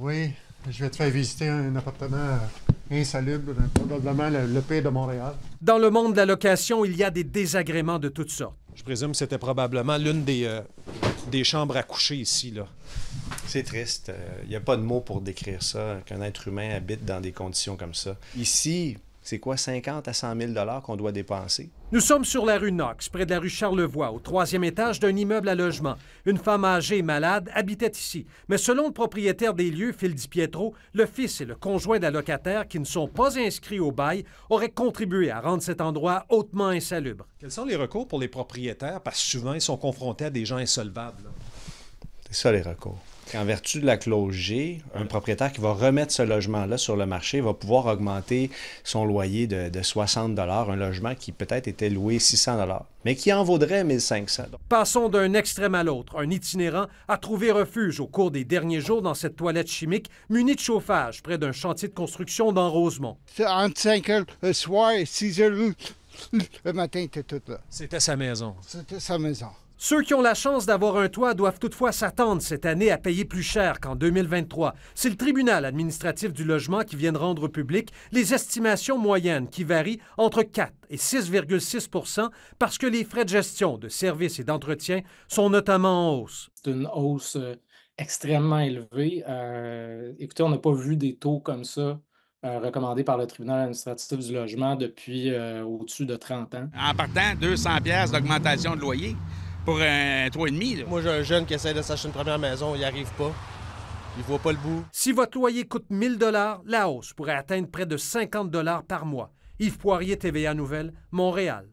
Oui, je vais te faire visiter un appartement euh, insalubre, euh, probablement le, pays de Montréal. Dans le monde de la location, il y a des désagréments de toutes sortes. Je présume que c'était probablement l'une des, euh, des chambres à coucher ici. là. C'est triste. Il n'y a pas de mots pour décrire ça, qu'un être humain habite dans des conditions comme ça. Ici, c'est quoi 50 à 100 000 dollars qu'on doit dépenser? Nous sommes sur la rue Knox, près de la rue Charlevoix, au troisième étage d'un immeuble à logement. Une femme âgée et malade habitait ici. Mais selon le propriétaire des lieux, Phil Di Pietro, le fils et le conjoint d'un locataire qui ne sont pas inscrits au bail auraient contribué à rendre cet endroit hautement insalubre. Quels sont les recours pour les propriétaires? Parce que souvent, ils sont confrontés à des gens insolvables. C'est ça les recours. En vertu de la clause G, un propriétaire qui va remettre ce logement-là sur le marché va pouvoir augmenter son loyer de, 60 un logement qui peut-être était loué 600 mais qui en vaudrait 1500 Passons d'un extrême à l'autre. Un itinérant a trouvé refuge au cours des derniers jours dans cette toilette chimique munie de chauffage près d'un chantier de construction dans Rosemont. Entre 5 heures le soir et 6 heures le matin, était tout là. C'était sa maison. C'était sa maison. Ceux qui ont la chance d'avoir un toit doivent toutefois s'attendre cette année à payer plus cher qu'en 2023. C'est le tribunal administratif du logement qui vient de rendre public les estimations moyennes qui varient entre 4 et 6,6 parce que les frais de gestion, de services et d'entretien sont notamment en hausse. C'est une hausse euh, extrêmement élevée. Euh, écoutez, on n'a pas vu des taux comme ça euh, recommandés par le tribunal administratif du logement depuis au-dessus de 30 ans. En partant, 200 pièces d'augmentation de loyer, pour un 3,5. Moi, j'ai un jeune qui essaie de s'acheter une première maison, il n'y arrive pas. Il ne voit pas le bout. Si votre loyer coûte 1000 dollars, la hausse pourrait atteindre près de 50 dollars par mois. Yves Poirier, TVA Nouvelle, Montréal.